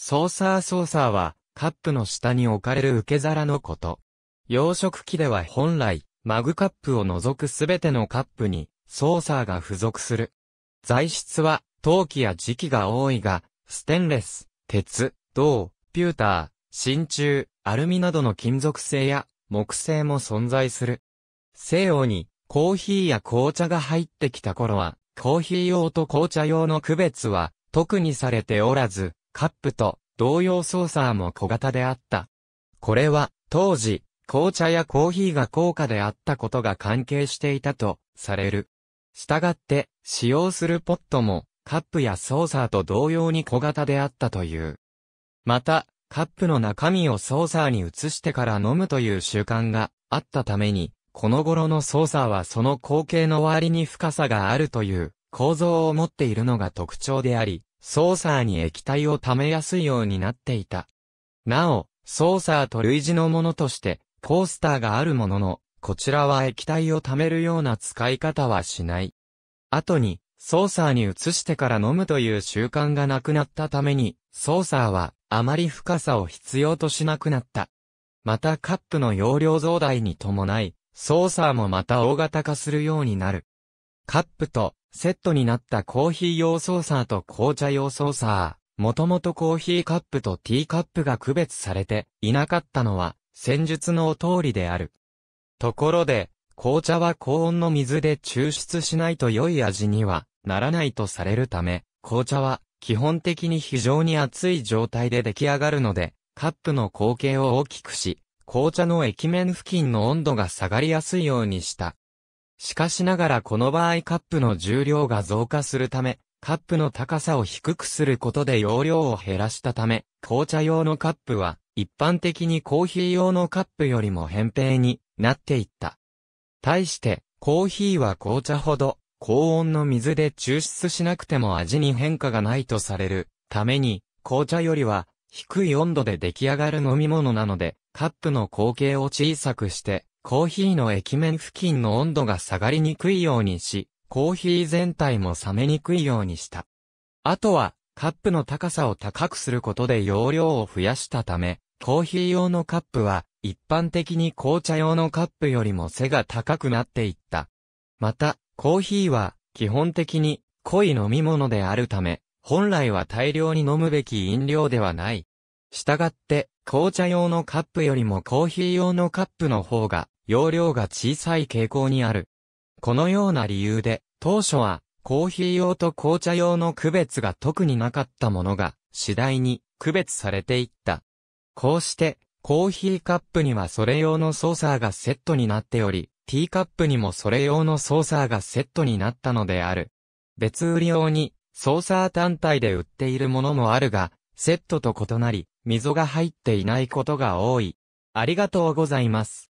ソーサーソーサーは、カップの下に置かれる受け皿のこと。養殖機では本来、マグカップを除くすべてのカップに、ソーサーが付属する。材質は、陶器や磁器が多いが、ステンレス、鉄、銅、ピューター、真鍮、アルミなどの金属製や木製も存在する。西洋にコーヒーや紅茶が入ってきた頃は、コーヒー用と紅茶用の区別は特にされておらず、カップと同様ソーサーも小型であった。これは、当時、紅茶やコーヒーが高価であったことが関係していたと、される。したがって、使用するポットも、カップやソーサーと同様に小型であったという。また、カップの中身をソーサーに移してから飲むという習慣があったために、この頃のソーサーはその光景の割に深さがあるという構造を持っているのが特徴であり、ソーサーに液体を溜めやすいようになっていた。なお、ソーサーと類似のものとして、コースターがあるものの、こちらは液体を溜めるような使い方はしない。後に、ソーサーに移してから飲むという習慣がなくなったために、ソーサーはあまり深さを必要としなくなった。またカップの容量増大に伴い、ソーサーもまた大型化するようになる。カップとセットになったコーヒー用ソーサーと紅茶用ソーサー、もともとコーヒーカップとティーカップが区別されていなかったのは、戦術のお通りである。ところで、紅茶は高温の水で抽出しないと良い味にはならないとされるため、紅茶は基本的に非常に熱い状態で出来上がるので、カップの口径を大きくし、紅茶の液面付近の温度が下がりやすいようにした。しかしながらこの場合カップの重量が増加するため、カップの高さを低くすることで容量を減らしたため、紅茶用のカップは、一般的にコーヒー用のカップよりも扁平になっていった。対して、コーヒーは紅茶ほど、高温の水で抽出しなくても味に変化がないとされるために、紅茶よりは低い温度で出来上がる飲み物なので、カップの口径を小さくして、コーヒーの液面付近の温度が下がりにくいようにし、コーヒー全体も冷めにくいようにした。あとは、カップの高さを高くすることで容量を増やしたため、コーヒー用のカップは、一般的に紅茶用のカップよりも背が高くなっていった。また、コーヒーは、基本的に、濃い飲み物であるため、本来は大量に飲むべき飲料ではない。したがって、紅茶用のカップよりもコーヒー用のカップの方が、容量が小さい傾向にある。このような理由で、当初はコーヒー用と紅茶用の区別が特になかったものが、次第に区別されていった。こうして、コーヒーカップにはそれ用のソーサーがセットになっており、ティーカップにもそれ用のソーサーがセットになったのである。別売り用に、ソーサー単体で売っているものもあるが、セットと異なり、溝が入っていないことが多い。ありがとうございます。